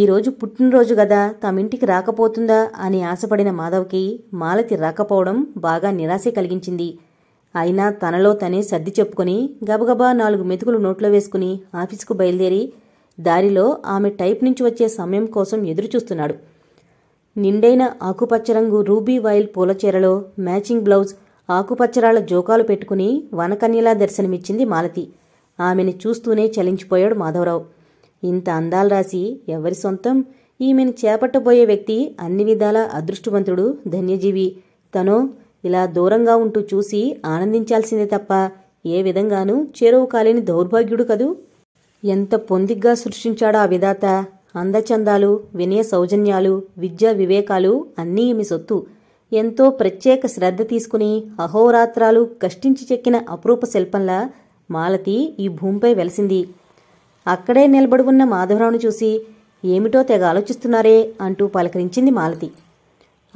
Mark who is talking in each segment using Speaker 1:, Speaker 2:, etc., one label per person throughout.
Speaker 1: ఈరోజు పుట్టినరోజు గదా తమింటికి రాకపోతుందా అని ఆశపడిన మాధవ్కి మాలతి రాకపోవడం బాగా నిరాశ కలిగించింది అయినా తనలో తనే సర్ది చెప్పుకొని గబగబా నాలుగు మెతుకులు నోట్లో వేసుకుని ఆఫీసుకు బయలుదేరి దారిలో ఆమె టైప్ నుంచి వచ్చే సమయం కోసం ఎదురుచూస్తున్నాడు నిండైన ఆకుపచ్చ రంగు రూబీ వైల్ పూలచీరలో మ్యాచింగ్ బ్లౌజ్ ఆకుపచ్చరాళ్ల జోకాలు పెట్టుకుని వనకన్యలా దర్శనమిచ్చింది మాలతి ఆమెను చూస్తూనే చలించిపోయాడు మాధవరావు ఇంత అందాలు రాసి ఎవరి సొంతం ఈమెను చేపట్టబోయే వ్యక్తి అన్ని విధాలా అదృష్టవంతుడు ధన్యజీవి తను ఇలా దూరంగా ఉంటూ చూసి ఆనందించాల్సిందే తప్ప ఏ విధంగానూ చేరువు కాలేని దౌర్భాగ్యుడు కదూ ఎంత పొందిగ్గా సృష్టించాడా ఆ విధాత అందచందాలు వినయ సౌజన్యాలు విద్యా వివేకాలు అన్నీ ఈమె సొత్తు ఎంతో ప్రత్యేక శ్రద్ధ తీసుకుని అహోరాత్రాలు కష్టించి చెక్కిన అపురూప శిల్పంలా మాలతి ఈ భూమిపై వెలసింది అక్కడే నిలబడి ఉన్న మాధవరావును చూసి ఏమిటో తెగ ఆలోచిస్తున్నారే అంటూ పలకరించింది మాలతి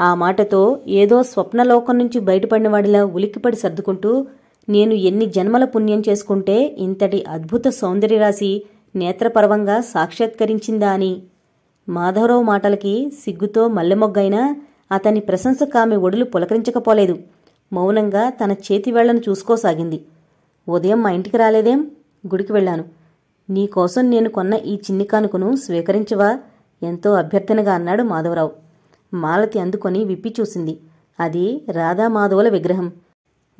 Speaker 1: ఆ మాటతో ఏదో స్వప్నలోకం నుంచి బయటపడినవాడిలా ఉలిక్కిపడి సర్దుకుంటూ నేను ఎన్ని జన్మల పుణ్యం చేసుకుంటే ఇంతటి అద్భుత సౌందర్యరాశి నేత్రపర్వంగా సాక్షాత్కరించిందా అని మాధవరావు మాటలకి సిగ్గుతో మల్లెమొగ్గైనా అతని ప్రశంసకు ఆమె ఒడులు పులకరించకపోలేదు మౌనంగా తన చేతి చూసుకోసాగింది ఉదయం మా ఇంటికి రాలేదేం గుడికి వెళ్ళాను నీకోసం నేను కొన్న ఈ చిన్ని కానుకను స్వీకరించవా ఎంతో అభ్యర్థనగా అన్నాడు మాధవరావు మాలతి అందుకొని విప్పి చూసింది అది రాధామాధవుల విగ్రహం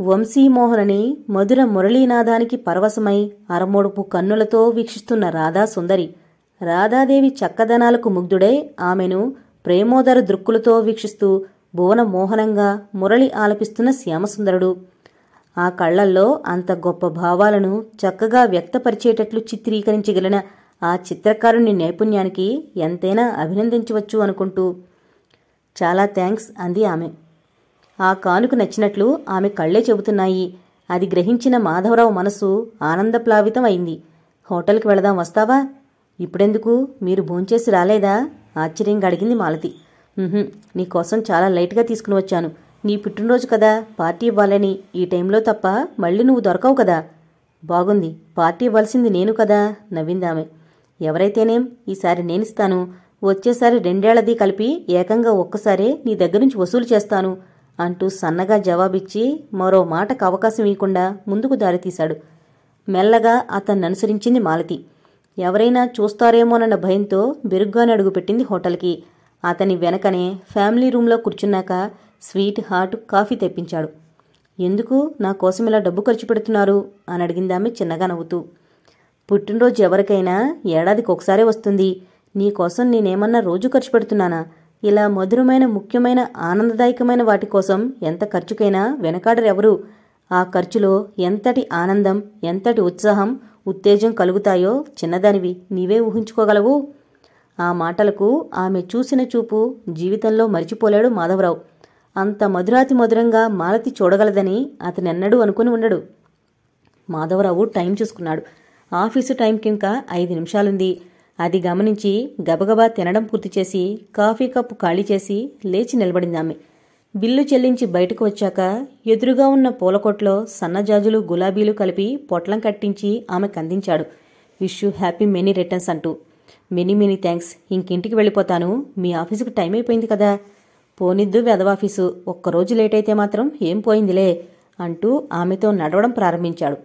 Speaker 1: వంశీమోహనని మధుర మురళీనాథానికి పరవశమై అరమోడుపు కన్నులతో వీక్షిస్తున్న రాధా సుందరి రాధాదేవి చక్కదనాలకు ముగ్ధుడై ఆమెను ప్రేమోదర దృక్కులతో వీక్షిస్తూ భువన మోహనంగా మురళి ఆలపిస్తున్న శ్యామసుందరుడు ఆ కళ్లల్లో అంత గొప్ప భావాలను చక్కగా వ్యక్తపరిచేటట్లు చిత్రీకరించగలిగిన ఆ చిత్రకారుని నైపుణ్యానికి ఎంతైనా అభినందించవచ్చు అనుకుంటూ చాలా థ్యాంక్స్ అంది ఆమె ఆ కానుకు నచ్చినట్లు ఆమె కళ్లే చెబుతున్నాయి అది గ్రహించిన మాధవరావు మనసు ఆనందప్లావితం అయింది హోటల్కి వెళదాం వస్తావా ఇప్పుడెందుకు మీరు భోంచేసి రాలేదా ఆశ్చర్యంగా అడిగింది మాలతి నీకోసం చాలా లైట్గా తీసుకుని వచ్చాను నీ పుట్టినరోజు కదా పార్టీ ఇవ్వాలని ఈ టైంలో తప్ప మళ్ళీ నువ్వు దొరకవు కదా బాగుంది పార్టీ ఇవ్వాల్సింది నేను కదా నవ్విందామె ఎవరైతేనేం ఈసారి నేనిస్తాను వచ్చేసారి రెండేళ్లది కలిపి ఏకంగా ఒక్కసారే నీ దగ్గర నుంచి వసూలు చేస్తాను అంటూ సన్నగా జవాబిచ్చి మరో మాటకు అవకాశం ఇవ్వకుండా ముందుకు దారితీశాడు మెల్లగా అతన్ని అనుసరించింది మాలతి ఎవరైనా చూస్తారేమోనన్న భయంతో బెరుగ్గానే అడుగుపెట్టింది హోటల్కి అతని వెనకనే ఫ్యామిలీ రూంలో కూర్చున్నాక స్వీట్ హార్ట్ కాఫీ తెప్పించాడు ఎందుకు నా కోసం ఇలా డబ్బు ఖర్చు పెడుతున్నారు అని అడిగిందామె చిన్నగా నవ్వుతూ పుట్టినరోజు ఎవరికైనా ఏడాదికి ఒకసారే వస్తుంది నీకోసం నేనేమన్నా రోజు ఖర్చు పెడుతున్నానా ఇలా మధురమైన ముఖ్యమైన ఆనందదాయకమైన వాటి కోసం ఎంత ఖర్చుకైనా వెనకాడరెవరు ఆ ఖర్చులో ఎంతటి ఆనందం ఎంతటి ఉత్సాహం ఉత్తేజం కలుగుతాయో చిన్నదానివి నీవే ఊహించుకోగలవు ఆ మాటలకు ఆమె చూసిన చూపు జీవితంలో మరిచిపోలేడు మాధవరావు అంత మధురాతి మధురంగా మాలతి చూడగలదని అతనెన్నడూ అనుకుని ఉండడు మాధవరావు టైం చూసుకున్నాడు ఆఫీసు టైంకి ఇంకా ఐదు నిమిషాలుంది అది గమనించి గబగబా తినడం పూర్తి చేసి కాఫీ కప్పు ఖాళీ చేసి లేచి నిలబడిందామె బిల్లు చెల్లించి బయటకు వచ్చాక ఎదురుగా ఉన్న పూలకొట్లో సన్నజాజులు గులాబీలు కలిపి పొట్లం కట్టించి ఆమెకు అందించాడు wish you happy many returns అంటూ మెనీ మెనీ థ్యాంక్స్ ఇంకింటికి వెళ్ళిపోతాను మీ ఆఫీసుకు టైం అయిపోయింది కదా పోనిద్దు వెదవాఫీసు ఒక్కరోజు లేట్ అయితే మాత్రం ఏం పోయిందిలే అంటూ ఆమెతో నడవడం ప్రారంభించాడు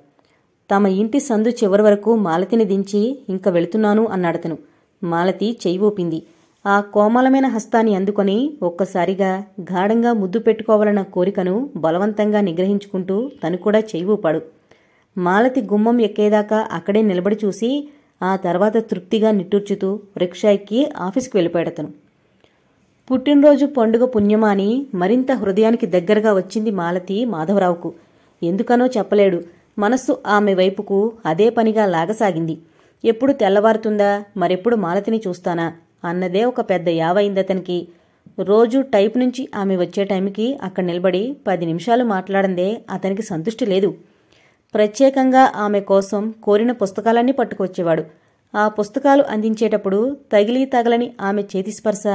Speaker 1: తమ ఇంటి సందు చివరి వరకు మాలతిని దించి ఇంక వెళుతున్నాను అన్నాడతను మాలతి చెయ్యి ఊపింది ఆ కోమలమైన హస్తాన్ని అందుకొని ఒక్కసారిగా గాఢంగా ముద్దు పెట్టుకోవాలన్న కోరికను బలవంతంగా నిగ్రహించుకుంటూ తను కూడా చెయ్యి ఊపాడు మాలతి గుమ్మం ఎక్కేదాకా అక్కడే నిలబడి చూసి ఆ తర్వాత తృప్తిగా నిట్టూర్చుతూ రిక్షా ఎక్కి ఆఫీస్కి వెళ్ళిపోయాడతను పుట్టినరోజు పండుగ పుణ్యమాని మరింత హృదయానికి దగ్గరగా వచ్చింది మాలతి మాధవరావుకు ఎందుకనో చెప్పలేడు మనస్సు ఆమె వైపుకు అదే పనిగా లాగసాగింది ఎప్పుడు తెల్లవారుతుందా మరెప్పుడు మాలతిని చూస్తానా అన్నదే ఒక పెద్ద యావైంది అతనికి రోజు టైప్ నుంచి ఆమె వచ్చే టైంకి అక్కడ నిలబడి పది నిమిషాలు మాట్లాడందే అతనికి సంతృష్టి లేదు ప్రత్యేకంగా ఆమె కోసం కోరిన పుస్తకాలన్నీ పట్టుకొచ్చేవాడు ఆ పుస్తకాలు అందించేటప్పుడు తగిలి తగలని ఆమె చేతిస్పర్శ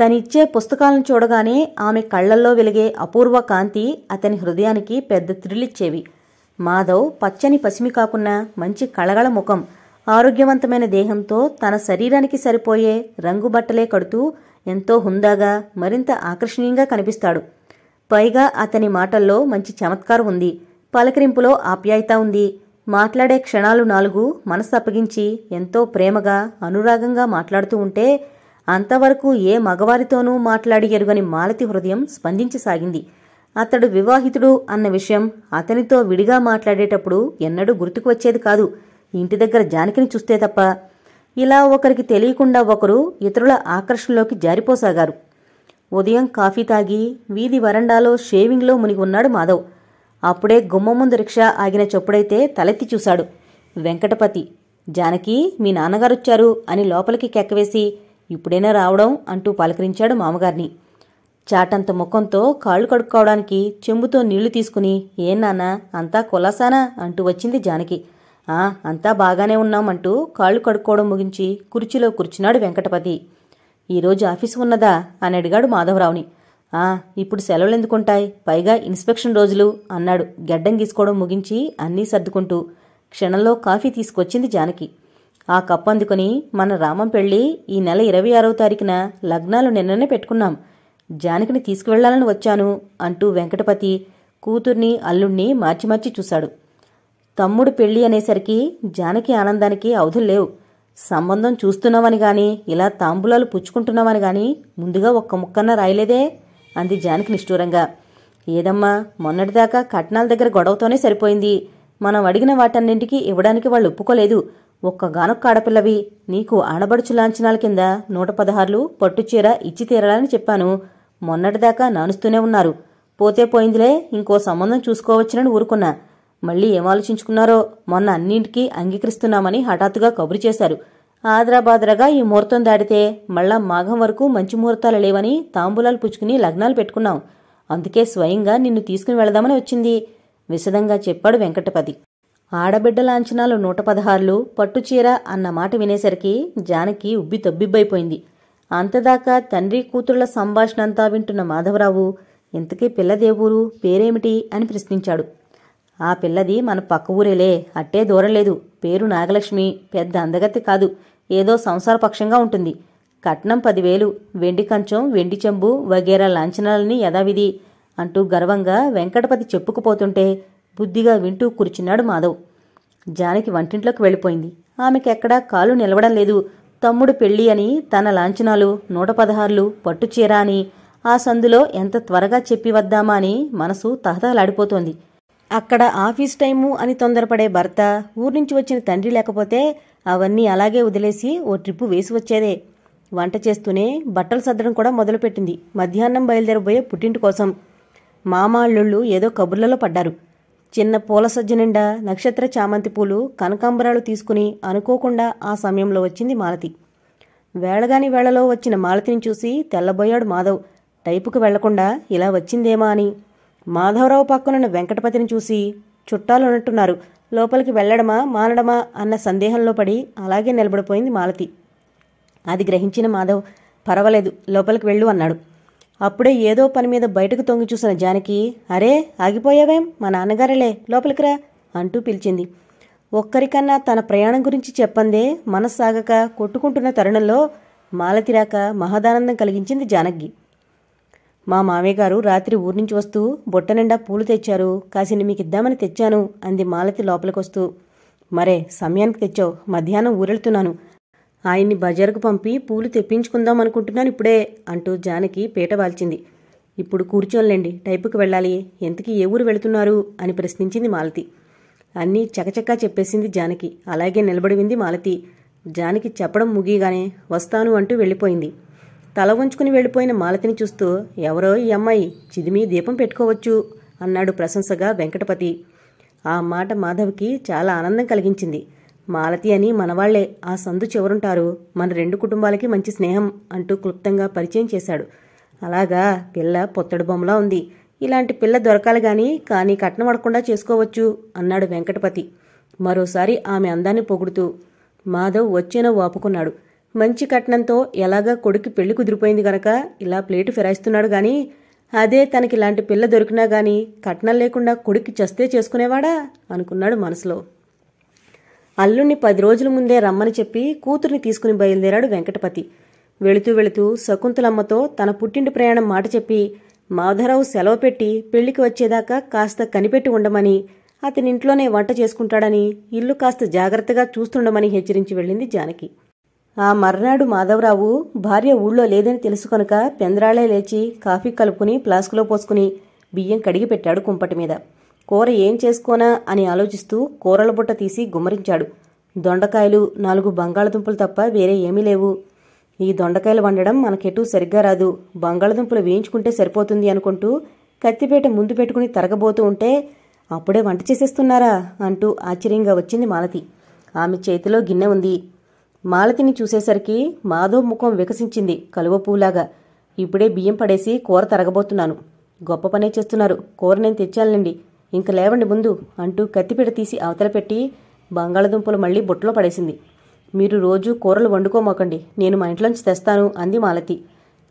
Speaker 1: తనిచ్చే పుస్తకాలను చూడగానే ఆమె కళ్లల్లో వెలిగే అపూర్వ కాంతి అతని హృదయానికి పెద్ద త్రిలిచ్చేవి మాధవ్ పచ్చని పసిమి కాకున్నా మంచి కళగళ ముఖం ఆరోగ్యవంతమైన దేహంతో తన శరీరానికి సరిపోయే రంగు బట్టలే కడుతూ ఎంతో హుందాగా మరింత ఆకర్షణీయంగా కనిపిస్తాడు పైగా అతని మాటల్లో మంచి చమత్కారం ఉంది పలకరింపులో ఆప్యాయత ఉంది మాట్లాడే క్షణాలు నాలుగు మనసు అప్పగించి ఎంతో ప్రేమగా అనురాగంగా మాట్లాడుతూ ఉంటే అంతవరకు ఏ మగవారితోనూ మాట్లాడి ఎరుగని మాలతి హృదయం స్పందించసాగింది అతడు వివాహితుడు అన్న విషయం అతనితో విడిగా మాట్లాడేటప్పుడు ఎన్నడూ గుర్తుకు వచ్చేది కాదు ఇంటి దగ్గర జానకిని చూస్తే తప్ప ఇలా ఒకరికి తెలియకుండా ఒకరు ఇతరుల ఆకర్షణలోకి జారిపోసాగారు ఉదయం కాఫీ తాగి వీధి వరండాలో షేవింగ్లో మునిగి ఉన్నాడు మాధవ్ అప్పుడే గుమ్మ ముందు రిక్షా ఆగిన చొప్పుడైతే తలెత్తి చూశాడు వెంకటపతి జానకి మీ నాన్నగారొచ్చారు అని లోపలికి కెక్కవేసి ఇప్పుడైనా రావడం అంటూ పలకరించాడు మామగారిని చాటంత ముఖంతో కాళ్ళు కడుక్కోవడానికి చెంబుతో నీళ్లు తీసుకుని ఏం నాన్నా అంతా కులాసానా అంటూ వచ్చింది జానకి ఆ అంతా బాగానే ఉన్నామంటూ కాళ్ళు కడుక్కోవడం ముగించి కుర్చీలో కూర్చున్నాడు వెంకటపతి ఈరోజు ఆఫీసు ఉన్నదా అని అడిగాడు మాధవరావుని ఆ ఇప్పుడు సెలవులు ఎందుకుంటాయి పైగా ఇన్స్పెక్షన్ రోజులు అన్నాడు గెడ్డం గీసుకోవడం ముగించి అన్నీ సర్దుకుంటూ క్షణంలో కాఫీ తీసుకొచ్చింది జానకి ఆ కప్పు అందుకుని మన రామం పెళ్లి ఈ నెల ఇరవై ఆరవ తారీఖున లగ్నాలు నిన్ననే పెట్టుకున్నాం జానకిని తీసుకువెళ్లాలని వచ్చాను అంటూ వెంకటపతి కూతుర్ని అల్లుణ్ణి మార్చి మార్చి చూశాడు తమ్ముడు పెళ్లి అనేసరికి జానకి ఆనందానికి అవధులు లేవు సంబంధం చూస్తున్నామని గాని ఇలా తాంబూలాలు పుచ్చుకుంటున్నామని గాని ముందుగా ఒక్క ముక్కన్న రాయలేదే అంది జానకి నిష్ఠూరంగా ఏదమ్మా మొన్నటిదాకా కట్నాల దగ్గర గొడవతోనే సరిపోయింది మనం అడిగిన వాటన్నింటికి ఇవ్వడానికి వాళ్ళు ఒప్పుకోలేదు గానొక్క ఆడపిల్లవి నీకు ఆడబడుచు లాంఛనాల కింద నూట పదహారులు పట్టుచీర ఇచ్చి తీరాలని చెప్పాను మొన్నటిదాకా నానుస్తూనే ఉన్నారు పోతే పోయిందిలే ఇంకో సంబంధం చూసుకోవచ్చునని ఊరుకున్నా మళ్ళీ ఏమాలోచించుకున్నారో మొన్న అన్నింటికీ అంగీకరిస్తున్నామని హఠాత్తుగా కబురు చేశారు ఆదరాబాదరాగా ఈ ముహూర్తం దాటితే మళ్ళా మాఘం వరకు మంచి ముహూర్తాలు లేవని తాంబూలాలు పుచ్చుకుని లగ్నాలు పెట్టుకున్నాం అందుకే స్వయంగా నిన్ను తీసుకుని వెళదామని వచ్చింది విశదంగా చెప్పాడు వెంకటపతి ఆడబిడ్డ లాంఛనాలు నూట పదహారులు పట్టుచీర అన్న మాట వినేసరికి జానకి ఉబ్బి తబ్బిబ్బైపోయింది అంతదాకా తండ్రి కూతురుల సంభాషణంతా వింటున్న మాధవరావు ఇంతకీ పిల్లదేవూరు పేరేమిటి అని ప్రశ్నించాడు ఆ పిల్లది మన పక్క ఊరేలే అట్టే దూరం లేదు పేరు నాగలక్ష్మి పెద్ద అందగతి కాదు ఏదో సంసారపక్షంగా ఉంటుంది కట్నం పదివేలు వెండి కంచం వెండి చెంబు వగేరా లాంఛనాలని యథావిధి అంటూ గర్వంగా వెంకటపతి చెప్పుకుపోతుంటే బుద్ధిగా వింటూ కూర్చున్నాడు మాధవ్ జానకి వంటింట్లోకి వెళ్ళిపోయింది ఆమెకెక్కడా కాలు నిలవడం లేదు తమ్ముడు పెళ్ళి అని తన లాంఛనాలు నూట పదహారులు పట్టుచీర అని ఆ సందులో ఎంత త్వరగా చెప్పి వద్దామా అని మనసు తహతహలాడిపోతోంది అక్కడ ఆఫీస్ టైము అని తొందరపడే భర్త ఊర్నుంచి వచ్చిన తండ్రి లేకపోతే అవన్నీ అలాగే వదిలేసి ఓ ట్రిప్పు వేసి వచ్చేదే వంట చేస్తూనే బట్టలు సర్దడం కూడా మొదలుపెట్టింది మధ్యాహ్నం బయలుదేరబోయే పుట్టింటి కోసం మామాళ్ళళ్ళు ఏదో కబుర్లలో పడ్డారు చిన్న పూల సజ్జ నిండా నక్షత్ర చామంతి పూలు కనకాంబరాలు తీసుకుని అనుకోకుండా ఆ సమయంలో వచ్చింది మాలతి వేళగాని వేళలో వచ్చిన మాలతిని చూసి తెల్లబోయాడు మాధవ్ టైపుకు వెళ్లకుండా ఇలా వచ్చిందేమా అని మాధవరావు పక్కనున్న వెంకటపతిని చూసి చుట్టాలు ఉన్నట్టున్నారు లోపలికి వెళ్ళడమా మానడమా అన్న సందేహంలో పడి అలాగే నిలబడిపోయింది మాలతి అది గ్రహించిన మాధవ్ పర్వాలేదు లోపలికి వెళ్ళు అన్నాడు అప్పుడే ఏదో పని మీద బయటకు తొంగి చూసిన జానకి అరే ఆగిపోయావేం మా నాన్నగారలే లోపలికి రా అంటూ పిలిచింది ఒక్కరికన్నా తన ప్రయాణం గురించి చెప్పందే మనస్సాగక కొట్టుకుంటున్న తరుణంలో మాలతిరాక మహదానందం కలిగించింది జానకి మా మామయ్య గారు రాత్రి ఊరి నుంచి వస్తూ బొట్ట నిండా పూలు తెచ్చారు కాసిని మీకు ఇద్దామని తెచ్చాను అంది మాలతి లోపలికొస్తూ మరే సమయానికి తెచ్చావు మధ్యాహ్నం ఊరెళ్తున్నాను ఆయన్ని బజారుకు పంపి పూలు తెప్పించుకుందాం అనుకుంటున్నాను ఇప్పుడే అంటూ జానకి పీట వాల్చింది ఇప్పుడు కూర్చోలేండి టైపుకి వెళ్ళాలి ఎంతకి ఏ ఊరు వెళుతున్నారు అని ప్రశ్నించింది మాలతి అన్నీ చకచక్కా చెప్పేసింది జానకి అలాగే నిలబడివింది మాలతి జానకి చెప్పడం ముగిగానే వస్తాను అంటూ వెళ్ళిపోయింది తల ఉంచుకుని వెళ్ళిపోయిన మాలతిని చూస్తూ ఎవరో ఈ అమ్మాయి చిదిమి దీపం పెట్టుకోవచ్చు అన్నాడు ప్రశంసగా వెంకటపతి ఆ మాట మాధవ్కి చాలా ఆనందం కలిగించింది మాలతి అని మనవాళ్లే ఆ సందు చివరుంటారు మన రెండు కుటుంబాలకి మంచి స్నేహం అంటూ క్లుప్తంగా పరిచయం చేశాడు అలాగా పిల్ల పొత్తడు బొమ్మలా ఉంది ఇలాంటి పిల్ల దొరకాలి గాని కానీ కట్నం అడకుండా చేసుకోవచ్చు అన్నాడు వెంకటపతి మరోసారి ఆమె అందాన్ని పొగుడుతూ మాధవ్ వచ్చేనో వాపుకున్నాడు మంచి కట్నంతో ఎలాగా కొడుకు పెళ్లి కుదిరిపోయింది గనక ఇలా ప్లేటు ఫిరాయిస్తున్నాడు గాని అదే తనకిలాంటి పిల్ల దొరికినా గాని కట్నం లేకుండా కొడుక్కి చస్తే చేసుకునేవాడా అనుకున్నాడు మనసులో అల్లుణ్ణి పది రోజుల ముందే రమ్మని చెప్పి కూతుర్ని తీసుకుని బయలుదేరాడు వెంకటపతి వెళుతూ వెళుతూ శకుంతలమ్మతో తన పుట్టింటి ప్రయాణం మాట చెప్పి మాధవరావు సెలవు పెట్టి పెళ్లికి వచ్చేదాకా కాస్త కనిపెట్టి ఉండమని అతని ఇంట్లోనే వంట చేసుకుంటాడని ఇల్లు కాస్త జాగ్రత్తగా చూస్తుండమని హెచ్చరించి వెళ్ళింది జానకి ఆ మర్నాడు మాధవరావు భార్య ఊళ్ళో లేదని తెలుసు కనుక పెందరాళే లేచి కాఫీ కలుపుకుని ఫ్లాస్కులో పోసుకుని బియ్యం కడిగి పెట్టాడు కుంపటి మీద కూర ఏం చేసుకోనా అని ఆలోచిస్తూ కూరల బుట్ట తీసి గుమ్మరించాడు దొండకాయలు నాలుగు బంగాళదుంపలు తప్ప వేరే ఏమీ లేవు ఈ దొండకాయలు వండడం మనకెటూ సరిగ్గా రాదు బంగాళదుంపలు వేయించుకుంటే సరిపోతుంది అనుకుంటూ కత్తిపేట ముందు పెట్టుకుని తరగబోతూ ఉంటే అప్పుడే వంట చేసేస్తున్నారా అంటూ ఆశ్చర్యంగా వచ్చింది మాలతి ఆమె చేతిలో గిన్నె ఉంది మాలతిని చూసేసరికి మాధవ్ ముఖం వికసించింది కలువ పూలాగా ఇప్పుడే బియ్యం పడేసి కూర తరగబోతున్నాను గొప్ప పనే చేస్తున్నారు కూర నేను తెచ్చానండి ఇంక లేవండి ముందు అంటూ కత్తిపీట తీసి అవతల పెట్టి బంగాళదుంపలు మళ్లీ బుట్టలో పడేసింది మీరు రోజు కూరలు వండుకోమోకండి నేను మా ఇంట్లోంచి తెస్తాను అంది మాలతి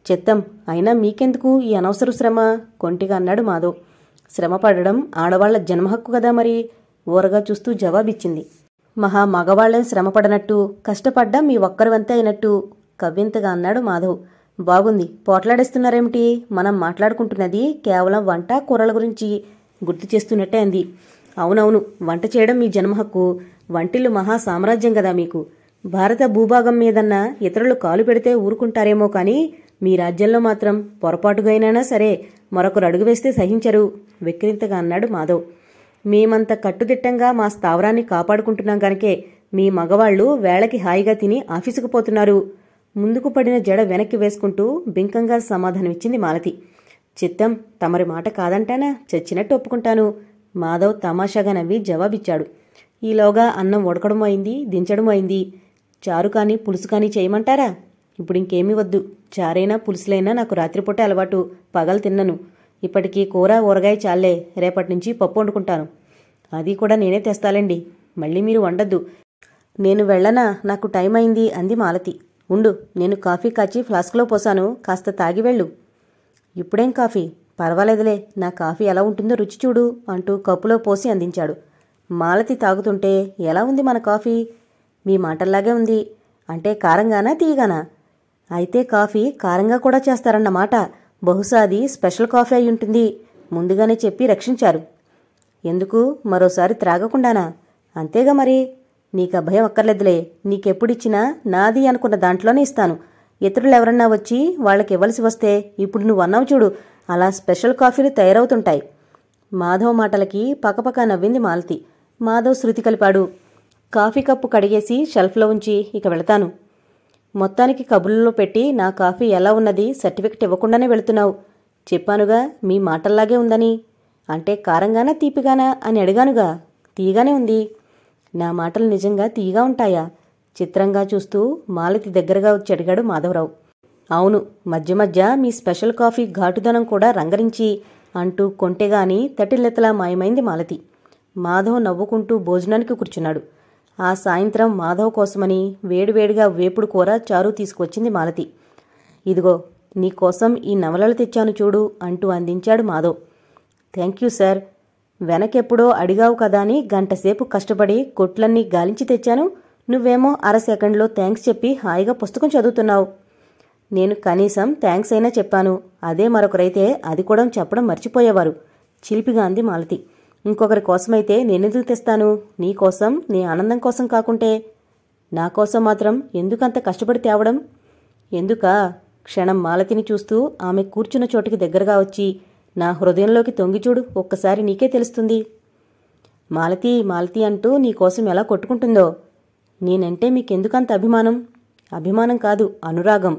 Speaker 1: చెత్తం అయినా మీకెందుకు ఈ అనవసర శ్రమ కొంటిగా అన్నాడు మాధవ్ శ్రమ పడడం ఆడవాళ్ల జన్మహక్కు కదా మరి ఊరగా చూస్తూ జవాబిచ్చింది మహా మగవాళ్లే శ్రమపడనట్టు కష్టపడ్డా మీ వంతే అయినట్టు కవ్వింతగా అన్నాడు మాధవ్ బాగుంది పోట్లాడేస్తున్నారేమిటి మనం మాట్లాడుకుంటున్నది కేవలం వంట కూరల గురించి గుర్తు చేస్తున్నట్టే అంది అవునవును వంట చేయడం మీ జన్మ హక్కు వంటిల్లు మహా సామ్రాజ్యం కదా మీకు భారత భూభాగం మీదన్న ఇతరులు కాలు పెడితే ఊరుకుంటారేమో కానీ మీ రాజ్యంలో మాత్రం పొరపాటుగైనా సరే మరొకరు అడుగు వేస్తే సహించరు వెక్రింతగా అన్నాడు మాధవ్ మేమంత కట్టుదిట్టంగా మా స్థావరాన్ని కాపాడుకుంటున్నాం గనకే మీ మగవాళ్లు వేళకి హాయిగా తిని ఆఫీసుకు పోతున్నారు ముందుకు పడిన జడ వెనక్కి వేసుకుంటూ బింకంగా సమాధానమిచ్చింది మాలతి చిత్తం తమరి మాట కాదంటానా చచ్చినట్టు ఒప్పుకుంటాను మాధవ్ తమాషాగా నవ్వి జవాబిచ్చాడు ఈలోగా అన్నం ఉడకడం అయింది దించడం అయింది చారు కానీ పులుసు కానీ చేయమంటారా ఇప్పుడు ఇంకేమీ వద్దు చారైనా పులుసులైనా నాకు రాత్రిపూట అలవాటు పగలు తిన్నను ఇప్పటికీ కూర ఊరగాయ చాలే రేపటి నుంచి పప్పు వండుకుంటాను అది కూడా నేనే తెస్తాలండి మళ్ళీ మీరు వండద్దు నేను వెళ్ళనా నాకు టైం అయింది అంది మాలతి ఉండు నేను కాఫీ కాచి ఫ్లాస్క్లో పోసాను కాస్త తాగి వెళ్ళు ఇప్పుడేం కాఫీ పర్వాలేదులే నా కాఫీ ఎలా ఉంటుందో రుచి చూడు అంటూ కప్పులో పోసి అందించాడు మాలతి తాగుతుంటే ఎలా ఉంది మన కాఫీ మీ మాటల్లాగే ఉంది అంటే కారంగానా తీయగానా అయితే కాఫీ కారంగా కూడా చేస్తారన్నమాట బహుశా అది స్పెషల్ కాఫీ అయి ఉంటుంది ముందుగానే చెప్పి రక్షించారు ఎందుకు మరోసారి త్రాగకుండానా అంతేగా మరి నీకు అభయం అక్కర్లేదులే నీకెప్పుడిచ్చినా నాది అనుకున్న దాంట్లోనే ఇస్తాను ఇతరులు ఎవరన్నా వచ్చి వాళ్ళకి ఇవ్వలసి వస్తే ఇప్పుడు నువ్వు అన్నావు చూడు అలా స్పెషల్ కాఫీలు తయారవుతుంటాయి మాధవ్ మాటలకి పక్కపక్క నవ్వింది మాలతి మాధవ్ శృతి కలిపాడు కాఫీ కప్పు కడిగేసి షెల్ఫ్లో ఉంచి ఇక వెళతాను మొత్తానికి కబుర్లలో పెట్టి నా కాఫీ ఎలా ఉన్నది సర్టిఫికెట్ ఇవ్వకుండానే వెళుతున్నావు చెప్పానుగా మీ మాటల్లాగే ఉందని అంటే కారంగానా తీపిగానా అని అడిగానుగా తీగానే ఉంది నా మాటలు నిజంగా తీగా ఉంటాయా చిత్రంగా చూస్తూ మాలతి దగ్గరగా వచ్చి అడిగాడు మాధవరావు అవును మధ్య మధ్య మీ స్పెషల్ కాఫీ ఘాటుదనం కూడా రంగరించి అంటూ కొంటెగాని తటిల్లెతలా మాయమైంది మాలతి మాధవ్ నవ్వుకుంటూ భోజనానికి కూర్చున్నాడు ఆ సాయంత్రం మాధవ్ కోసమని వేడివేడిగా వేపుడు కూర చారు తీసుకొచ్చింది మాలతి ఇదిగో నీకోసం ఈ నవలలు తెచ్చాను చూడు అంటూ అందించాడు మాధవ్ థ్యాంక్ యూ సార్ వెనకెప్పుడో అడిగావు కదా అని గంటసేపు కష్టపడి కొట్లన్నీ గాలించి తెచ్చాను నువ్వేమో అర సెకండ్లో థ్యాంక్స్ చెప్పి హాయిగా పుస్తకం చదువుతున్నావు నేను కనీసం థ్యాంక్స్ అయినా చెప్పాను అదే మరొకరైతే అది కూడా చెప్పడం మర్చిపోయేవారు చిలిపిగా అంది మాలతి ఇంకొకరి కోసమైతే నేనెందుకు తెస్తాను నీకోసం నీ ఆనందం కోసం కాకుంటే నా కోసం మాత్రం ఎందుకంత కష్టపడి తేవడం ఎందుక క్షణం మాలతిని చూస్తూ ఆమె కూర్చున్న చోటుకి దగ్గరగా వచ్చి నా హృదయంలోకి తొంగిచూడు ఒక్కసారి నీకే తెలుస్తుంది మాలతి మాలతి అంటూ నీకోసం ఎలా కొట్టుకుంటుందో నేనంటే మీకెందుకంత అభిమానం అభిమానం కాదు అనురాగం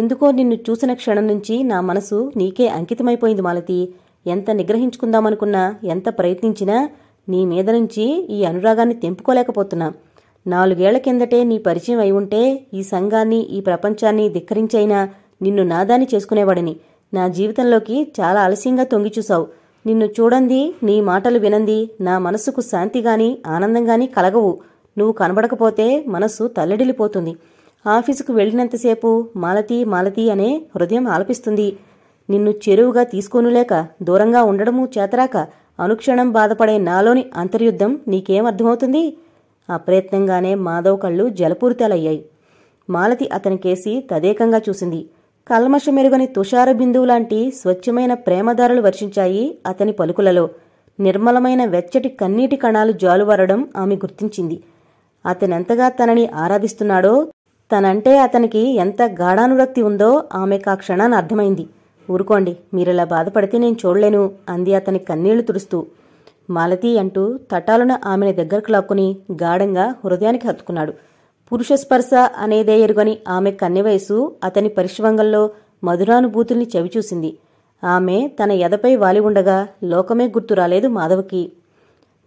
Speaker 1: ఎందుకో నిన్ను చూసిన క్షణం నుంచి నా మనసు నీకే అంకితమైపోయింది మాలతి ఎంత నిగ్రహించుకుందామనుకున్నా ఎంత ప్రయత్నించినా నీ మీద నుంచి ఈ అనురాగాన్ని తెంపుకోలేకపోతున్నా నాలుగేళ్ల కిందటే నీ పరిచయం అయి ఉంటే ఈ సంఘాన్ని ఈ ప్రపంచాన్ని ధిక్కరించైనా నిన్ను నాదాన్ని చేసుకునేవాడిని నా జీవితంలోకి చాలా ఆలస్యంగా తొంగిచూశావు నిన్ను చూడంది నీ మాటలు వినంది నా మనసుకు శాంతి ఆనందంగాని కలగవు నువ్వు కనబడకపోతే మనస్సు తల్లడిల్లిపోతుంది ఆఫీసుకు వెళ్ళినంతసేపు మాలతి మాలతి అనే హృదయం ఆలపిస్తుంది నిన్ను చెరువుగా తీసుకోనులేక దూరంగా ఉండడము చేతరాక అనుక్షణం బాధపడే నాలోని అంతర్యుద్ధం నీకేం అర్థమవుతుంది అప్రయత్నంగానే మాధవ్ కళ్ళు జలపూరితలయ్యాయి మాలతి అతనికేసి తదేకంగా చూసింది మెరుగని తుషార బిందువులాంటి స్వచ్ఛమైన ప్రేమధారలు వర్షించాయి అతని పలుకులలో నిర్మలమైన వెచ్చటి కన్నీటి కణాలు జాలువరడం ఆమె గుర్తించింది అతనెంతగా తనని ఆరాధిస్తున్నాడో తనంటే అతనికి ఎంత గాఢానురక్తి ఉందో ఆమెకు ఆ క్షణాన్ని అర్థమైంది ఊరుకోండి మీరిలా బాధపడితే నేను చూడలేను అంది అతని కన్నీళ్లు తుడుస్తూ మాలతి అంటూ తటాలున ఆమెని దగ్గరకు లాక్కుని గాఢంగా హృదయానికి హత్తుకున్నాడు పురుషస్పర్శ అనేదే ఎరుగని ఆమె కన్నెవయసు వయసు అతని పరిశ్రమంగంలో మధురానుభూతుల్ని చవిచూసింది ఆమె తన ఎదపై వాలి ఉండగా లోకమే గుర్తురాలేదు మాధవకి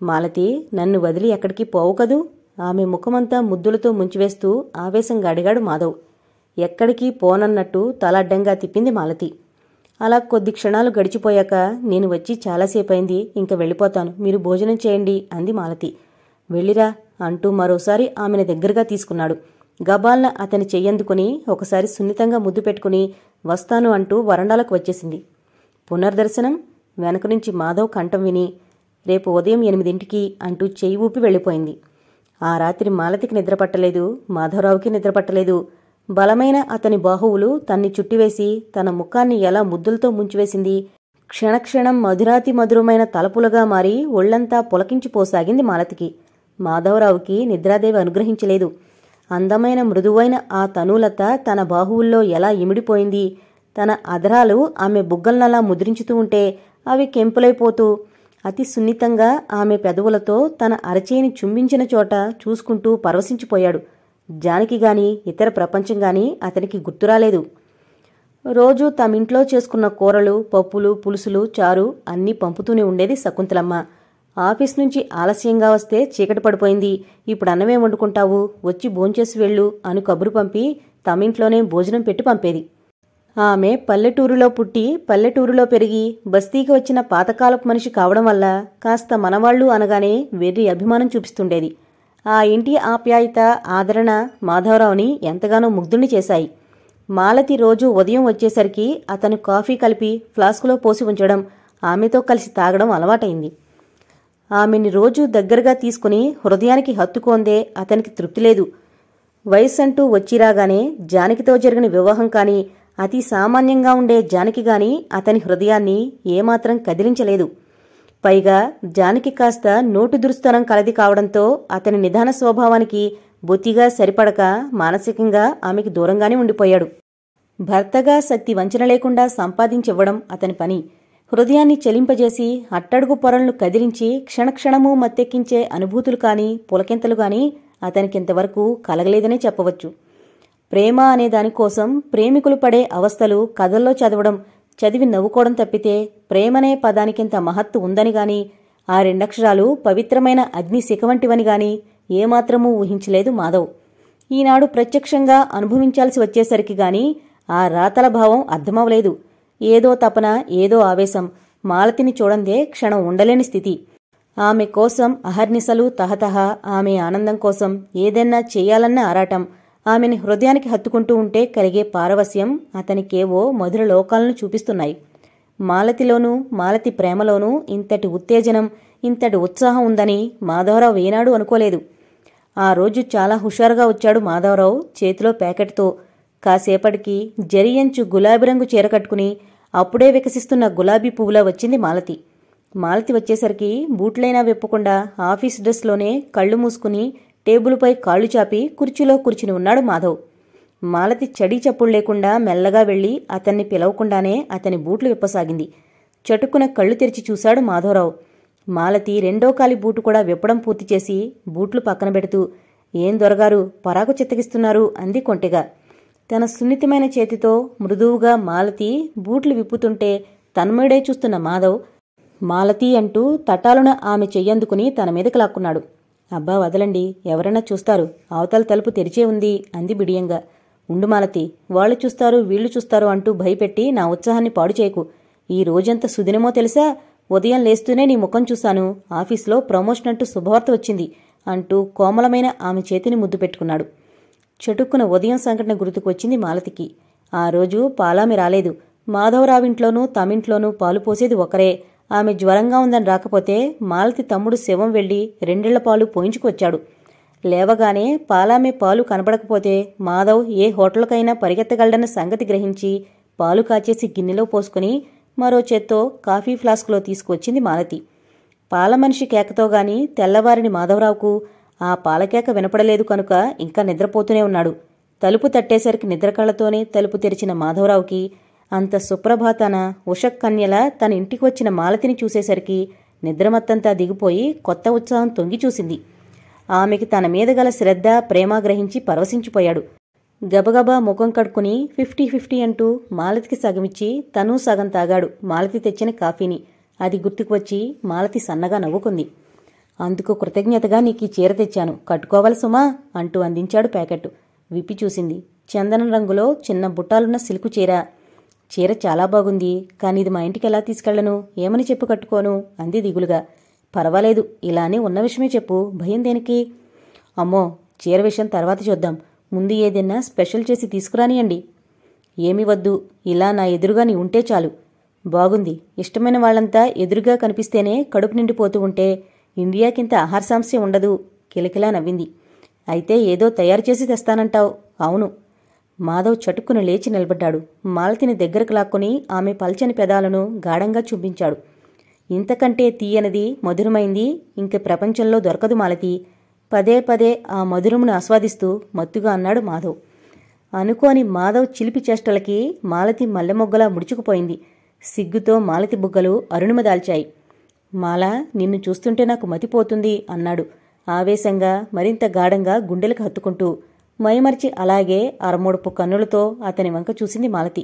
Speaker 1: మాలతి నన్ను వదిలి ఎక్కడికి పోవు కదూ ఆమె ముఖమంతా ముద్దులతో ముంచివేస్తూ ఆవేశంగా అడిగాడు మాధవ్ ఎక్కడికి పోనన్నట్టు తలడ్డంగా తిప్పింది మాలతి అలా కొద్ది క్షణాలు గడిచిపోయాక నేను వచ్చి చాలాసేపు అయింది ఇంక వెళ్ళిపోతాను మీరు భోజనం చేయండి అంది మాలతి వెళ్ళిరా అంటూ మరోసారి ఆమెను దగ్గరగా తీసుకున్నాడు గబాల్న అతని చెయ్యందుకుని ఒకసారి సున్నితంగా ముద్దు పెట్టుకుని వస్తాను అంటూ వరండాలకు వచ్చేసింది పునర్దర్శనం వెనక నుంచి మాధవ్ కంఠం విని రేపు ఉదయం ఎనిమిదింటికి అంటూ చెయ్యి ఊపి వెళ్ళిపోయింది ఆ రాత్రి మాలతికి నిద్రపట్టలేదు మాధవరావుకి నిద్రపట్టలేదు బలమైన అతని బాహువులు తన్ని చుట్టివేసి తన ముఖాన్ని ఎలా ముద్దులతో ముంచివేసింది క్షణక్షణం మధురాతి మధురమైన తలపులుగా మారి ఒళ్లంతా పొలకించిపోసాగింది మాలతికి మాధవరావుకి నిద్రాదేవి అనుగ్రహించలేదు అందమైన మృదువైన ఆ తనులత తన బాహువుల్లో ఎలా ఇమిడిపోయింది తన అధరాలు ఆమె బుగ్గలనలా ముద్రించుతూ ఉంటే అవి కెంపులైపోతూ అతి సున్నితంగా ఆమె పెదవులతో తన అరచేయిని చుంబించిన చోట చూసుకుంటూ పరవశించిపోయాడు జానకి గాని ఇతర ప్రపంచం గాని అతనికి గుర్తురాలేదు రోజు తమింట్లో చేసుకున్న కూరలు పప్పులు పులుసులు చారు అన్నీ పంపుతూనే ఉండేది శకుంతలమ్మ ఆఫీస్ నుంచి ఆలస్యంగా వస్తే చీకటి పడిపోయింది ఇప్పుడు అన్నమే వండుకుంటావు వచ్చి భోంచేసి వెళ్ళు అని కబురు పంపి తమింట్లోనే భోజనం పెట్టి పంపేది ఆమె పల్లెటూరులో పుట్టి పల్లెటూరులో పెరిగి బస్తీకి వచ్చిన పాతకాలపు మనిషి కావడం వల్ల కాస్త మనవాళ్లు అనగానే వెర్రి అభిమానం చూపిస్తుండేది ఆ ఇంటి ఆప్యాయత ఆదరణ మాధవరావుని ఎంతగానో ముగ్ధుణ్ణి చేశాయి మాలతి రోజు ఉదయం వచ్చేసరికి అతను కాఫీ కలిపి ఫ్లాస్కులో పోసి ఉంచడం ఆమెతో కలిసి తాగడం అలవాటైంది ఆమెని రోజు దగ్గరగా తీసుకుని హృదయానికి హత్తుకోందే అతనికి తృప్తి లేదు వయస్సు అంటూ వచ్చిరాగానే జానకితో జరిగిన వివాహం కానీ అతి సామాన్యంగా ఉండే జానకి గాని అతని హృదయాన్ని ఏమాత్రం కదిలించలేదు పైగా జానకి కాస్త నోటి దురుస్తనం కలది కావడంతో అతని నిదాన స్వభావానికి బొత్తిగా సరిపడక మానసికంగా ఆమెకి దూరంగానే ఉండిపోయాడు భర్తగా శక్తి వంచన లేకుండా సంపాదించివ్వడం అతని పని హృదయాన్ని చెలింపజేసి అట్టడుగు పొరలను కదిలించి క్షణక్షణము మత్తెక్కించే అనుభూతులు కానీ పులకింతలు కానీ అతనికింతవరకు కలగలేదనే చెప్పవచ్చు ప్రేమ అనే దానికోసం ప్రేమికులు పడే అవస్థలు కథల్లో చదవడం చదివి నవ్వుకోవడం తప్పితే ప్రేమనే పదానికింత మహత్తు ఉందని గాని ఆ రెండక్షరాలు పవిత్రమైన అగ్ని శిఖ వంటివని గాని ఏమాత్రమూ ఊహించలేదు మాధవ్ ఈనాడు ప్రత్యక్షంగా అనుభవించాల్సి వచ్చేసరికి గాని ఆ రాతల భావం అర్థమవలేదు ఏదో తపన ఏదో ఆవేశం మాలతిని చూడందే క్షణం ఉండలేని స్థితి ఆమె కోసం అహర్నిశలు తహతహ ఆమె ఆనందం కోసం ఏదైనా చేయాలన్న ఆరాటం ఆమెని హృదయానికి హత్తుకుంటూ ఉంటే కలిగే పారవశ్యం అతనికేవో మధుర లోకాలను చూపిస్తున్నాయి మాలతిలోనూ మాలతి ప్రేమలోనూ ఇంతటి ఉత్తేజనం ఇంతటి ఉత్సాహం ఉందని మాధవరావు ఏనాడు అనుకోలేదు ఆ రోజు చాలా హుషారుగా వచ్చాడు మాధవరావు చేతిలో ప్యాకెట్తో కాసేపటికి జరియంచు గులాబీ రంగు చీర కట్టుకుని అప్పుడే వికసిస్తున్న గులాబీ పువ్వులా వచ్చింది మాలతి మాలతి వచ్చేసరికి బూట్లైనా విప్పకుండా ఆఫీస్ డ్రెస్లోనే కళ్ళు మూసుకుని టేబుల్పై కాళ్ళు చాపి కుర్చీలో కూర్చుని ఉన్నాడు మాధవ్ మాలతి చడీ చప్పుడు లేకుండా మెల్లగా వెళ్ళి అతన్ని పిలవకుండానే అతని బూట్లు విప్పసాగింది చటుక్కున కళ్ళు తెరిచి చూశాడు మాధవరావు మాలతి రెండో కాలి బూటు కూడా విప్పడం పూర్తి చేసి బూట్లు పక్కన పెడుతూ ఏం దొరగారు పరాకు చిత్తగిస్తున్నారు అంది కొంటెగా తన సున్నితమైన చేతితో మృదువుగా మాలతి బూట్లు విప్పుతుంటే తన్మయుడే చూస్తున్న మాధవ్ మాలతి అంటూ తటాలున ఆమె చెయ్యందుకుని తన మీదకి లాక్కున్నాడు అబ్బా వదలండి ఎవరైనా చూస్తారు అవతల తలుపు తెరిచే ఉంది అంది బిడియంగా ఉండుమాలతి మాలతి వాళ్ళు చూస్తారు వీళ్ళు చూస్తారు అంటూ భయపెట్టి నా ఉత్సాహాన్ని పాడు చేయకు ఈ రోజంత సుదినమో తెలుసా ఉదయం లేస్తూనే నీ ముఖం చూశాను ఆఫీస్లో ప్రమోషన్ అంటూ శుభవార్త వచ్చింది అంటూ కోమలమైన ఆమె చేతిని ముద్దు పెట్టుకున్నాడు చెటుక్కున ఉదయం సంఘటన గుర్తుకు వచ్చింది మాలతికి ఆ రోజు పాలామి రాలేదు మాధవరావింట్లోనూ తమింట్లోనూ పాలు పోసేది ఒకరే ఆమె జ్వరంగా ఉందని రాకపోతే మాలతి తమ్ముడు శవం వెళ్ళి రెండేళ్ల పాలు పోయించుకొచ్చాడు లేవగానే పాలామె పాలు కనబడకపోతే మాధవ్ ఏ హోటల్కైనా పరిగెత్తగలడన్న సంగతి గ్రహించి పాలు కాచేసి గిన్నెలో పోసుకుని మరో చేత్తో కాఫీ ఫ్లాస్క్లో తీసుకొచ్చింది మాలతి పాలమనిషి కేకతో గాని తెల్లవారిని మాధవరావుకు ఆ పాలకేక వినపడలేదు కనుక ఇంకా నిద్రపోతూనే ఉన్నాడు తలుపు తట్టేసరికి నిద్రకళ్లతోనే తలుపు తెరిచిన మాధవరావుకి అంత సుప్రభాతాన ఉషక్కన్యల తన ఇంటికి వచ్చిన మాలతిని చూసేసరికి నిద్రమత్తంతా దిగిపోయి కొత్త ఉత్సాహం తొంగి చూసింది ఆమెకి తన మీద గల శ్రద్ధ ప్రేమ గ్రహించి పరవశించిపోయాడు గబగబా ముఖం కడుక్కుని ఫిఫ్టీ ఫిఫ్టీ అంటూ మాలతికి సగమిచ్చి తను సగం తాగాడు మాలతి తెచ్చిన కాఫీని అది గుర్తుకు వచ్చి మాలతి సన్నగా నవ్వుకుంది అందుకు కృతజ్ఞతగా నీకు చీర తెచ్చాను కట్టుకోవాలి సుమా అంటూ అందించాడు ప్యాకెట్ విప్పి చూసింది చందన రంగులో చిన్న బుట్టాలున్న సిల్కు చీర చీర చాలా బాగుంది కానీ ఇది మా ఇంటికి ఎలా తీసుకెళ్లను ఏమని చెప్పు కట్టుకోను అంది దిగులుగా పర్వాలేదు ఇలానే ఉన్న విషయమే చెప్పు భయం దేనికి అమ్మో చీర విషయం తర్వాత చూద్దాం ముందు ఏదైనా స్పెషల్ చేసి తీసుకురానియండి ఏమి వద్దు ఇలా నా ఎదురుగాని ఉంటే చాలు బాగుంది ఇష్టమైన వాళ్ళంతా ఎదురుగా కనిపిస్తేనే కడుపు నిండిపోతూ ఉంటే ఇండియాకింత ఆహార సమస్య ఉండదు కిలకిలా నవ్వింది అయితే ఏదో తయారు చేసి తెస్తానంటావు అవును మాధవ్ చటుక్కున లేచి నిలబడ్డాడు మాలతిని దగ్గరకు లాక్కొని ఆమె పల్చని పెదాలను గాఢంగా చూపించాడు ఇంతకంటే తీయనది మధురమైంది ఇంక ప్రపంచంలో దొరకదు మాలతి పదే పదే ఆ మధురమును ఆస్వాదిస్తూ మత్తుగా అన్నాడు మాధవ్ అనుకోని మాధవ్ చిలిపి చేష్టలకి మాలతి మల్లెమొగ్గలా ముడుచుకుపోయింది సిగ్గుతో మాలతి బుగ్గలు అరుణిమ దాల్చాయి మాల నిన్ను చూస్తుంటే నాకు మతిపోతుంది అన్నాడు ఆవేశంగా మరింత గాఢంగా గుండెలకు హత్తుకుంటూ మైమర్చి అలాగే అరమూడుపు కన్నులతో అతని వంక చూసింది మాలతి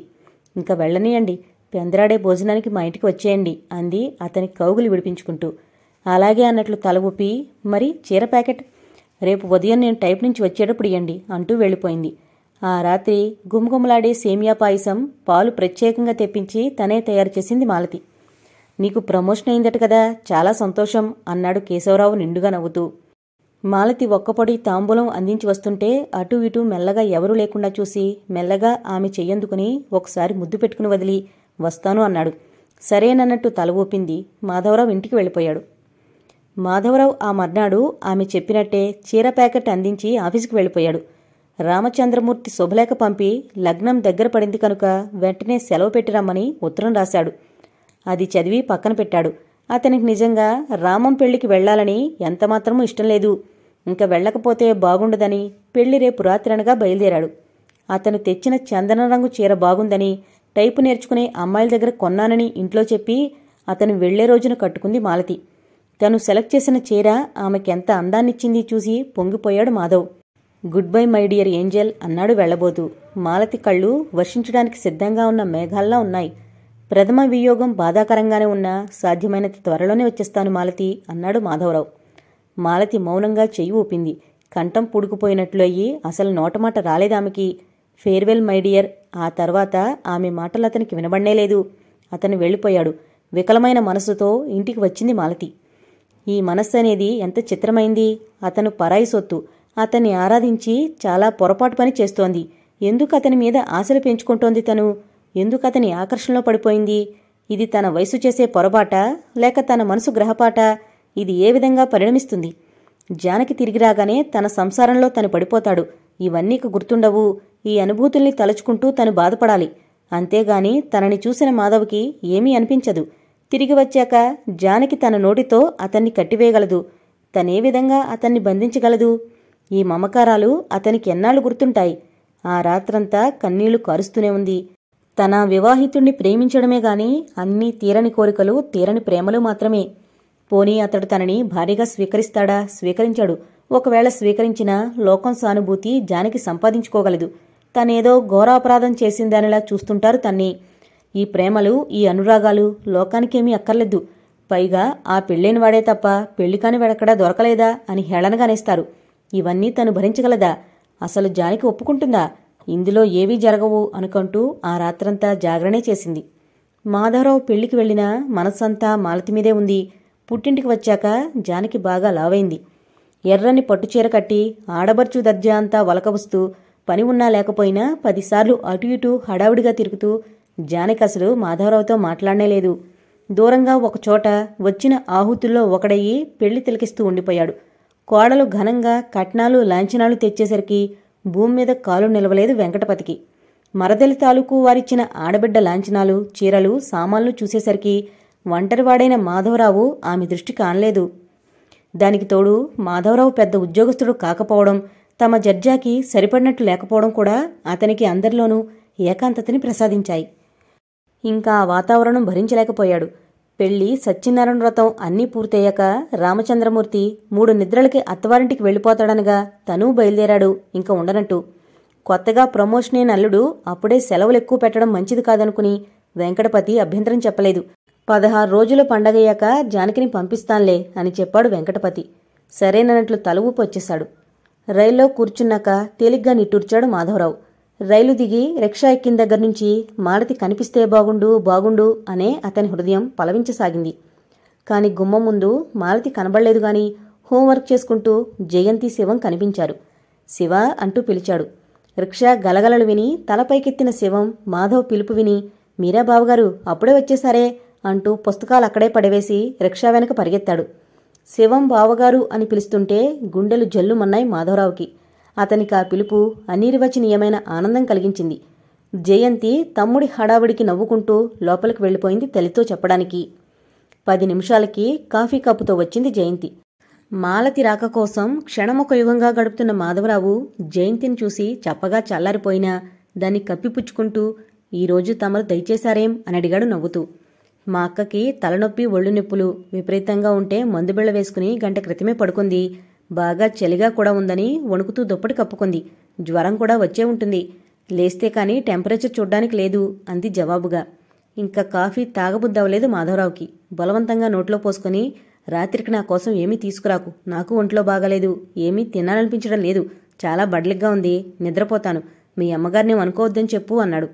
Speaker 1: ఇంకా వెళ్ళనీయండి పెందరాడే భోజనానికి మా ఇంటికి వచ్చేయండి అంది అతని కౌగులు విడిపించుకుంటూ అలాగే అన్నట్లు తల ఊపి మరి చీర ప్యాకెట్ రేపు ఉదయం నేను టైప్ నుంచి వచ్చేటప్పుడు ఇయ్యండి అంటూ వెళ్ళిపోయింది ఆ రాత్రి గుమ్గుమలాడే సేమియా పాయసం పాలు ప్రత్యేకంగా తెప్పించి తనే తయారు చేసింది మాలతి నీకు ప్రమోషన్ అయిందట కదా చాలా సంతోషం అన్నాడు కేశవరావు నిండుగా నవ్వుతూ మాలతి ఒక్కపొడి తాంబూలం అందించి వస్తుంటే అటు ఇటు మెల్లగా ఎవరూ లేకుండా చూసి మెల్లగా ఆమె చెయ్యందుకుని ఒకసారి ముద్దు పెట్టుకుని వదిలి వస్తాను అన్నాడు సరేనన్నట్టు తల ఊపింది మాధవరావు ఇంటికి వెళ్ళిపోయాడు మాధవరావు ఆ మర్నాడు ఆమె చెప్పినట్టే చీర ప్యాకెట్ అందించి ఆఫీసుకు వెళ్ళిపోయాడు రామచంద్రమూర్తి శుభలేఖ పంపి లగ్నం దగ్గర పడింది కనుక వెంటనే సెలవు పెట్టిరమ్మని ఉత్తరం రాశాడు అది చదివి పక్కన పెట్టాడు అతనికి నిజంగా రామం పెళ్లికి వెళ్లాలని ఎంతమాత్రమూ ఇష్టం లేదు ఇంకా వెళ్ళకపోతే బాగుండదని పెళ్లి రేపు రాత్రనగా బయలుదేరాడు అతను తెచ్చిన చందన రంగు చీర బాగుందని టైపు నేర్చుకునే అమ్మాయిల దగ్గర కొన్నానని ఇంట్లో చెప్పి అతను వెళ్లే రోజున కట్టుకుంది మాలతి తను సెలెక్ట్ చేసిన చీర ఆమెకెంత అందాన్నిచ్చింది చూసి పొంగిపోయాడు Madhav good bye my dear angel అన్నాడు వెళ్లబోతూ మాలతి కళ్ళు వర్షించడానికి సిద్ధంగా ఉన్న మేఘాల్లా ఉన్నాయి ప్రథమ వియోగం బాధాకరంగానే ఉన్నా సాధ్యమైనంత త్వరలోనే వచ్చేస్తాను మాలతి అన్నాడు మాధవరావు మాలతి మౌనంగా చెయ్యి ఊపింది కంఠం పుడుకుపోయినట్లు అయ్యి అసలు నోటమాట రాలేదామెకి ఫేర్వెల్ మైడియర్ ఆ తర్వాత ఆమె మాటలు అతనికి వినబడనేలేదు అతను వెళ్ళిపోయాడు వికలమైన మనసుతో ఇంటికి వచ్చింది మాలతి ఈ మనస్సు అనేది ఎంత చిత్రమైంది అతను పరాయి సొత్తు అతన్ని ఆరాధించి చాలా పొరపాటు పని చేస్తోంది ఎందుకు అతని మీద ఆశలు పెంచుకుంటోంది తను ఎందుకు అతని ఆకర్షణలో పడిపోయింది ఇది తన వయసు చేసే పొరపాట లేక తన మనసు గ్రహపాట ఇది ఏ విధంగా పరిణమిస్తుంది జానకి తిరిగి రాగానే తన సంసారంలో తను పడిపోతాడు ఇవన్నీ గుర్తుండవు ఈ అనుభూతుల్ని తలుచుకుంటూ తను బాధపడాలి అంతేగాని తనని చూసిన మాధవ్కి ఏమీ అనిపించదు తిరిగి వచ్చాక జానకి తన నోటితో అతన్ని కట్టివేయగలదు తనే విధంగా అతన్ని బంధించగలదు ఈ మమకారాలు అతనికి ఎన్నాళ్ళు గుర్తుంటాయి ఆ రాత్రంతా కన్నీళ్లు కారుస్తూనే ఉంది తన వివాహితుణ్ణి ప్రేమించడమే గాని అన్ని తీరని కోరికలు తీరని ప్రేమలు మాత్రమే పోనీ అతడు తనని భారీగా స్వీకరిస్తాడా స్వీకరించాడు ఒకవేళ స్వీకరించినా లోకం సానుభూతి జానికి సంపాదించుకోగలదు తనేదో ఘోరాపరాధం చేసిందనిలా చూస్తుంటారు తన్ని ఈ ప్రేమలు ఈ అనురాగాలు లోకానికేమీ అక్కర్లేదు పైగా ఆ పెళ్ళైన వాడే తప్ప పెళ్లి కాని వెడక్కడా దొరకలేదా అని హేళనగానేస్తారు ఇవన్నీ తను భరించగలదా అసలు జానికి ఒప్పుకుంటుందా ఇందులో ఏవీ జరగవు అనుకుంటూ ఆ రాత్రంతా జాగరణే చేసింది మాధవరావు పెళ్లికి వెళ్ళినా మనసంతా మాలతి మీదే ఉంది పుట్టింటికి వచ్చాక జానకి బాగా లావైంది ఎర్రని పట్టుచీర కట్టి ఆడబర్చు దర్జా అంతా వలకవస్తూ పని ఉన్నా లేకపోయినా పదిసార్లు అటు ఇటు హడావుడిగా తిరుగుతూ జానకి అసలు మాధవరావుతో మాట్లాడనేలేదు దూరంగా ఒకచోట వచ్చిన ఆహుతుల్లో ఒకడయ్యి పెళ్లి తిలకిస్తూ ఉండిపోయాడు కోడలు ఘనంగా కట్నాలు లాంఛనాలు తెచ్చేసరికి భూమి మీద కాలు నిలవలేదు వెంకటపతికి మరదలి తాలూకు వారిచ్చిన ఆడబిడ్డ లాంఛనాలు చీరలు సామాన్లు చూసేసరికి ఒంటరివాడైన మాధవరావు ఆమె దృష్టి కానలేదు దానికి తోడు మాధవరావు పెద్ద ఉద్యోగస్తుడు కాకపోవడం తమ జడ్జాకి సరిపడినట్టు లేకపోవడం కూడా అతనికి అందరిలోనూ ఏకాంతతని ప్రసాదించాయి ఇంకా ఆ వాతావరణం భరించలేకపోయాడు పెళ్లి సత్యనారాయణ వ్రతం అన్నీ పూర్తయ్యాక రామచంద్రమూర్తి మూడు నిద్రలకి అత్తవారింటికి వెళ్ళిపోతాడనగా తనూ బయలుదేరాడు ఇంకా ఉండనట్టు కొత్తగా ప్రమోషన్ అయిన అల్లుడు అప్పుడే సెలవులు ఎక్కువ పెట్టడం మంచిది కాదనుకుని వెంకటపతి అభ్యంతరం చెప్పలేదు పదహారు రోజుల పండగయ్యాక జానకిని పంపిస్తాన్లే అని చెప్పాడు వెంకటపతి సరేనన్నట్లు తల వచ్చేశాడు రైల్లో కూర్చున్నాక తేలిగ్గా నిట్టూర్చాడు మాధవరావు రైలు దిగి రిక్షా ఎక్కిన దగ్గర నుంచి మాలతి కనిపిస్తే బాగుండు బాగుండు అనే అతని హృదయం పలవించసాగింది కాని గుమ్మం ముందు మాలతి కనబడలేదు గాని హోంవర్క్ చేసుకుంటూ జయంతి శివం కనిపించారు శివ అంటూ పిలిచాడు రిక్షా గలగలలు విని తలపైకెత్తిన శివం మాధవ్ పిలుపు విని మీరా బావగారు అప్పుడే వచ్చేసారే అంటూ పుస్తకాలు అక్కడే పడవేసి రిక్షా వెనక పరిగెత్తాడు శివం బావగారు అని పిలుస్తుంటే గుండెలు జల్లుమన్నాయి మాధవరావుకి అతనికి ఆ పిలుపు అనిర్వచనీయమైన ఆనందం కలిగించింది జయంతి తమ్ముడి హడావిడికి నవ్వుకుంటూ లోపలికి వెళ్ళిపోయింది తల్లితో చెప్పడానికి పది నిమిషాలకి కాఫీ కప్పుతో వచ్చింది జయంతి మాలతి రాక కోసం క్షణమొక యుగంగా గడుపుతున్న మాధవరావు జయంతిని చూసి చప్పగా చల్లారిపోయినా దాన్ని కప్పిపుచ్చుకుంటూ ఈరోజు తమరు దయచేశారేం అని అడిగాడు నవ్వుతూ మా అక్కకి తలనొప్పి ఒళ్ళు నొప్పులు విపరీతంగా ఉంటే మందుబిళ్ళ వేసుకుని గంట క్రితమే పడుకుంది బాగా చలిగా కూడా ఉందని వణుకుతూ దుప్పటి కప్పుకుంది జ్వరం కూడా వచ్చే ఉంటుంది లేస్తే కానీ టెంపరేచర్ చూడ్డానికి లేదు అంది జవాబుగా ఇంకా కాఫీ తాగబుద్దవలేదు మాధవరావుకి బలవంతంగా నోట్లో పోసుకుని రాత్రికి నా కోసం ఏమీ తీసుకురాకు నాకు ఒంట్లో బాగలేదు ఏమీ తినాలనిపించడం లేదు చాలా బడ్లిగ్గా ఉంది నిద్రపోతాను మీ అమ్మగారిని అనుకోవద్దని చెప్పు అన్నాడు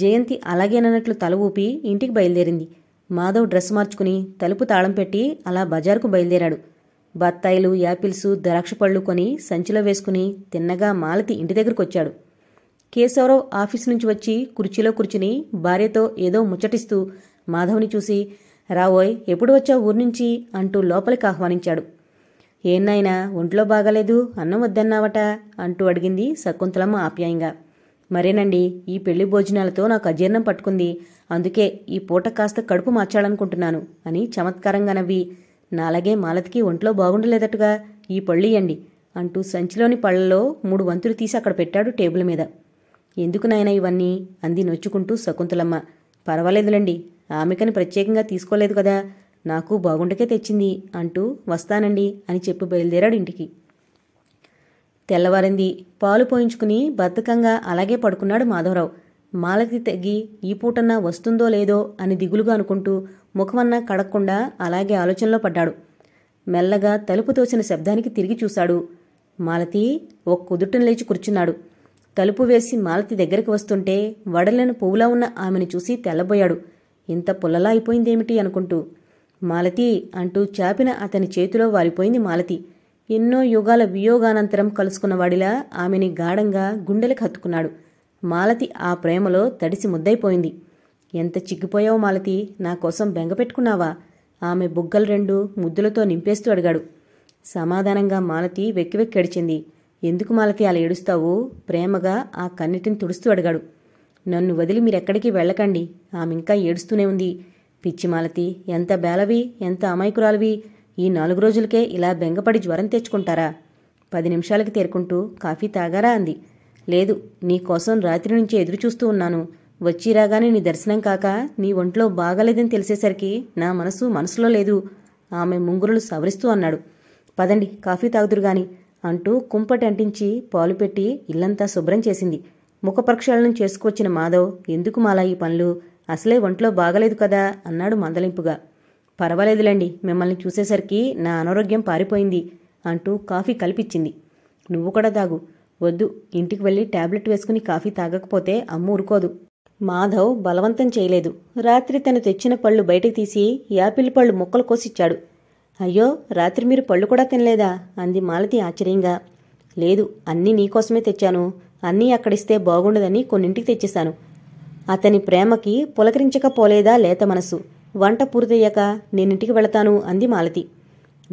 Speaker 1: జయంతి అలాగేనన్నట్లు తల ఊపి ఇంటికి బయలుదేరింది మాధవ్ డ్రెస్ మార్చుకుని తలుపు తాళం పెట్టి అలా బజారుకు బయలుదేరాడు బత్తాయిలు యాపిల్స్ ద్రాక్ష పళ్ళు కొని సంచిలో వేసుకుని తిన్నగా మాలతి ఇంటి దగ్గరకు వచ్చాడు కేశవరావు ఆఫీస్ నుంచి వచ్చి కుర్చీలో కూర్చుని భార్యతో ఏదో ముచ్చటిస్తూ మాధవ్ని చూసి రావోయ్ ఎప్పుడు వచ్చావు ఊరు నుంచి అంటూ లోపలికి ఆహ్వానించాడు ఏన్నైనా ఒంట్లో బాగాలేదు అన్నం వద్దన్నావట అంటూ అడిగింది శకుంతలమ్మ ఆప్యాయంగా మరేనండి ఈ పెళ్లి భోజనాలతో నాకు అజీర్ణం పట్టుకుంది అందుకే ఈ పూట కాస్త కడుపు మార్చాలనుకుంటున్నాను అని చమత్కారంగా నవ్వి నాలాగే మాలతికి ఒంట్లో బాగుండలేదట్టుగా ఈ పళ్ళియండి అంటూ సంచిలోని పళ్ళలో మూడు వంతులు తీసి అక్కడ పెట్టాడు టేబుల్ మీద ఎందుకు నాయన ఇవన్నీ అంది నొచ్చుకుంటూ శకుంతలమ్మ పర్వాలేదులండి ఆమెకని ప్రత్యేకంగా తీసుకోలేదు కదా నాకు బాగుండకే తెచ్చింది అంటూ వస్తానండి అని చెప్పి బయలుదేరాడు ఇంటికి తెల్లవారింది పాలు పోయించుకుని బద్ధకంగా అలాగే పడుకున్నాడు మాధవరావు మాలతి తగ్గి ఈ పూటన్నా వస్తుందో లేదో అని దిగులుగా అనుకుంటూ ముఖమన్నా కడక్కుండా అలాగే ఆలోచనలో పడ్డాడు మెల్లగా తలుపు తోసిన శబ్దానికి తిరిగి చూశాడు మాలతి ఒక కుదుటను లేచి కూర్చున్నాడు తలుపు వేసి మాలతి దగ్గరికి వస్తుంటే వడలను పువ్వులా ఉన్న ఆమెను చూసి తెల్లబోయాడు ఇంత పుల్లలా అయిపోయిందేమిటి అనుకుంటూ మాలతి అంటూ చాపిన అతని చేతిలో వారిపోయింది మాలతి ఎన్నో యుగాల వియోగానంతరం కలుసుకున్నవాడిలా ఆమెని గాఢంగా గుండెలకు హత్తుకున్నాడు మాలతి ఆ ప్రేమలో తడిసి ముద్దైపోయింది ఎంత చిక్కిపోయావు మాలతి నా కోసం బెంగ పెట్టుకున్నావా ఆమె బుగ్గలు రెండు ముద్దులతో నింపేస్తూ అడిగాడు సమాధానంగా మాలతి వెక్కి అడిచింది ఎందుకు మాలతి అలా ఏడుస్తావు ప్రేమగా ఆ కన్నిటిని తుడుస్తూ అడిగాడు నన్ను వదిలి మీరెక్కడికి వెళ్ళకండి ఆమె ఇంకా ఏడుస్తూనే ఉంది పిచ్చి మాలతి ఎంత బేలవి ఎంత అమాయకురాలివి ఈ నాలుగు రోజులకే ఇలా బెంగపడి జ్వరం తెచ్చుకుంటారా పది నిమిషాలకి తేరుకుంటూ కాఫీ తాగారా అంది లేదు నీకోసం రాత్రి నుంచి ఎదురుచూస్తూ ఉన్నాను వచ్చి రాగానే నీ దర్శనం కాక నీ ఒంట్లో బాగలేదని తెలిసేసరికి నా మనసు మనసులో లేదు ఆమె ముంగురులు సవరిస్తూ అన్నాడు పదండి కాఫీ తాగుదురు గాని అంటూ కుంపటి అంటించి పాలు పెట్టి ఇల్లంతా శుభ్రం చేసింది ముఖ ప్రక్షాళనం చేసుకొచ్చిన మాధవ్ ఎందుకు మాలా ఈ పనులు అసలే ఒంట్లో బాగలేదు కదా అన్నాడు మందలింపుగా పర్వాలేదులేండి మిమ్మల్ని చూసేసరికి నా అనారోగ్యం పారిపోయింది అంటూ కాఫీ కల్పించింది నువ్వు కూడా తాగు వద్దు ఇంటికి వెళ్ళి టాబ్లెట్ వేసుకుని కాఫీ తాగకపోతే అమ్మ ఊరుకోదు మాధవ్ బలవంతం చేయలేదు రాత్రి తను తెచ్చిన పళ్ళు బయటకు తీసి యాపిల్ పళ్ళు ముక్కలు కోసిచ్చాడు అయ్యో రాత్రి మీరు పళ్ళు కూడా తినలేదా అంది మాలతి ఆశ్చర్యంగా లేదు అన్నీ నీకోసమే తెచ్చాను అన్నీ అక్కడిస్తే బాగుండదని కొన్నింటికి తెచ్చేశాను అతని ప్రేమకి పులకరించకపోలేదా లేత మనసు వంట పూర్తయ్యాక నేనింటికి వెళతాను అంది మాలతి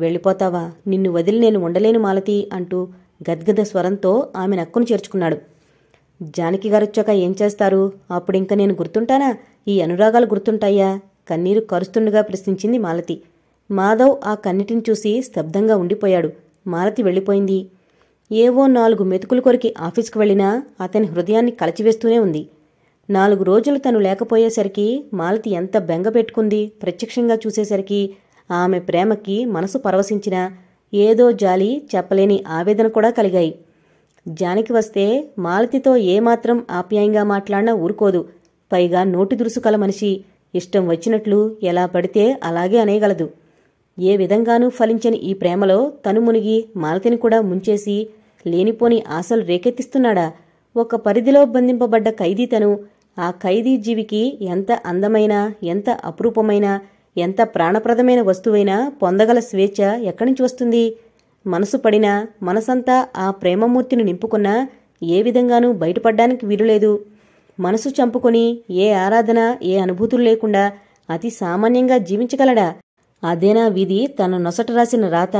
Speaker 1: వెళ్ళిపోతావా నిన్ను వదిలి నేను ఉండలేను మాలతి అంటూ గద్గద స్వరంతో ఆమె నక్కును చేర్చుకున్నాడు జానకి గారొచ్చాక ఏం చేస్తారు అప్పుడు ఇంక నేను గుర్తుంటానా ఈ అనురాగాలు గుర్తుంటాయా కన్నీరు కరుస్తుండగా ప్రశ్నించింది మాలతి మాధవ్ ఆ కన్నిటిని చూసి స్తబ్దంగా ఉండిపోయాడు మాలతి వెళ్ళిపోయింది ఏవో నాలుగు మెతుకులు కొరికి ఆఫీస్కు వెళ్ళినా అతని హృదయాన్ని కలచివేస్తూనే ఉంది నాలుగు రోజులు తను లేకపోయేసరికి మాలతి ఎంత బెంగ పెట్టుకుంది ప్రత్యక్షంగా చూసేసరికి ఆమె ప్రేమకి మనసు పరవశించినా ఏదో జాలి చెప్పలేని ఆవేదన కూడా కలిగాయి జానికి వస్తే మాలతితో ఏమాత్రం ఆప్యాయంగా మాట్లాడినా ఊరుకోదు పైగా నోటి దురుసుకల మనిషి ఇష్టం వచ్చినట్లు ఎలా పడితే అలాగే అనేయగలదు ఏ విధంగానూ ఫలించని ఈ ప్రేమలో తను మునిగి మాలతిని కూడా ముంచేసి లేనిపోని ఆశలు రేకెత్తిస్తున్నాడా ఒక పరిధిలో బంధింపబడ్డ ఖైదీ తను ఆ ఖైదీ జీవికి ఎంత అందమైన ఎంత అపురూపమైన ఎంత ప్రాణప్రదమైన వస్తువైనా పొందగల స్వేచ్ఛ ఎక్కడి నుంచి వస్తుంది మనసు పడినా మనసంతా ఆ ప్రేమమూర్తిని నింపుకున్నా ఏ విధంగానూ బయటపడ్డానికి వీలులేదు మనసు చంపుకొని ఏ ఆరాధన ఏ అనుభూతులు లేకుండా అతి సామాన్యంగా జీవించగలడా అదేనా విధి తన నొసట రాసిన రాత